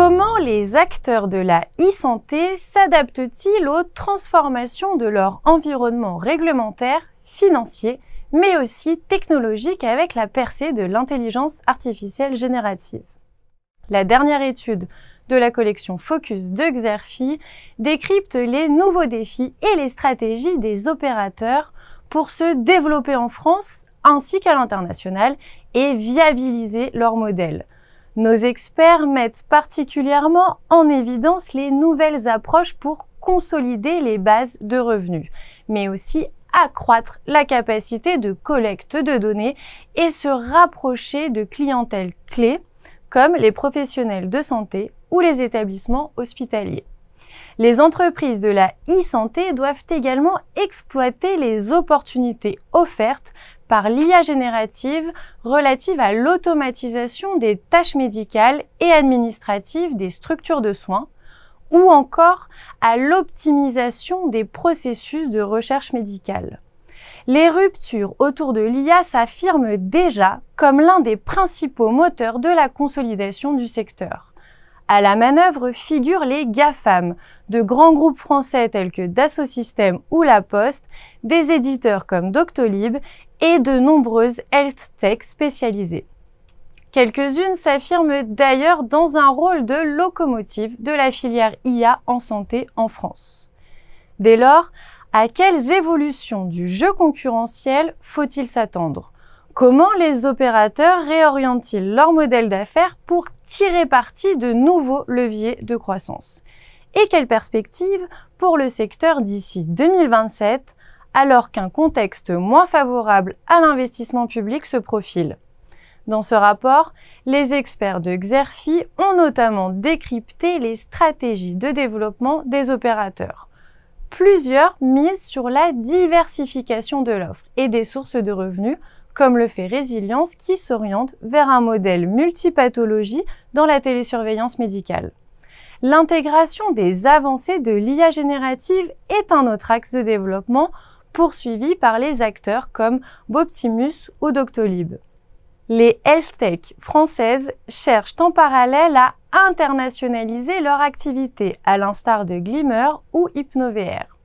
Comment les acteurs de la e-santé s'adaptent-ils aux transformations de leur environnement réglementaire, financier, mais aussi technologique avec la percée de l'intelligence artificielle générative La dernière étude de la collection Focus de Xerfi décrypte les nouveaux défis et les stratégies des opérateurs pour se développer en France ainsi qu'à l'international et viabiliser leur modèle. Nos experts mettent particulièrement en évidence les nouvelles approches pour consolider les bases de revenus, mais aussi accroître la capacité de collecte de données et se rapprocher de clientèles clés comme les professionnels de santé ou les établissements hospitaliers. Les entreprises de la e-santé doivent également exploiter les opportunités offertes par l'IA générative relative à l'automatisation des tâches médicales et administratives des structures de soins ou encore à l'optimisation des processus de recherche médicale. Les ruptures autour de l'IA s'affirment déjà comme l'un des principaux moteurs de la consolidation du secteur. À la manœuvre figurent les GAFAM, de grands groupes français tels que Dassault Systèmes ou La Poste, des éditeurs comme Doctolib et de nombreuses health tech spécialisées. Quelques-unes s'affirment d'ailleurs dans un rôle de locomotive de la filière IA en santé en France. Dès lors, à quelles évolutions du jeu concurrentiel faut-il s'attendre Comment les opérateurs réorientent-ils leur modèle d'affaires pour tirer parti de nouveaux leviers de croissance Et quelles perspectives pour le secteur d'ici 2027 alors qu'un contexte moins favorable à l'investissement public se profile Dans ce rapport, les experts de Xerfi ont notamment décrypté les stratégies de développement des opérateurs plusieurs misent sur la diversification de l'offre et des sources de revenus comme le fait Résilience, qui s'oriente vers un modèle multipathologie dans la télésurveillance médicale. L'intégration des avancées de l'IA générative est un autre axe de développement poursuivi par les acteurs comme Boptimus ou Doctolib. Les health tech françaises cherchent en parallèle à internationaliser leur activité, à l'instar de Glimmer ou HypnoVR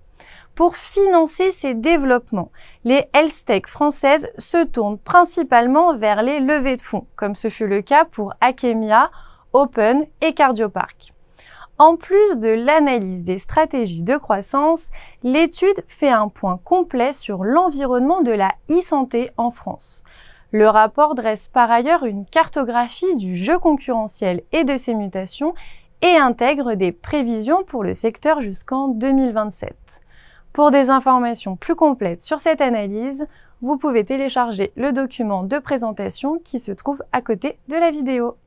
pour financer ces développements. Les health françaises se tournent principalement vers les levées de fonds, comme ce fut le cas pour Akemia, Open et Cardiopark. En plus de l'analyse des stratégies de croissance, l'étude fait un point complet sur l'environnement de la e-santé en France. Le rapport dresse par ailleurs une cartographie du jeu concurrentiel et de ses mutations et intègre des prévisions pour le secteur jusqu'en 2027. Pour des informations plus complètes sur cette analyse, vous pouvez télécharger le document de présentation qui se trouve à côté de la vidéo.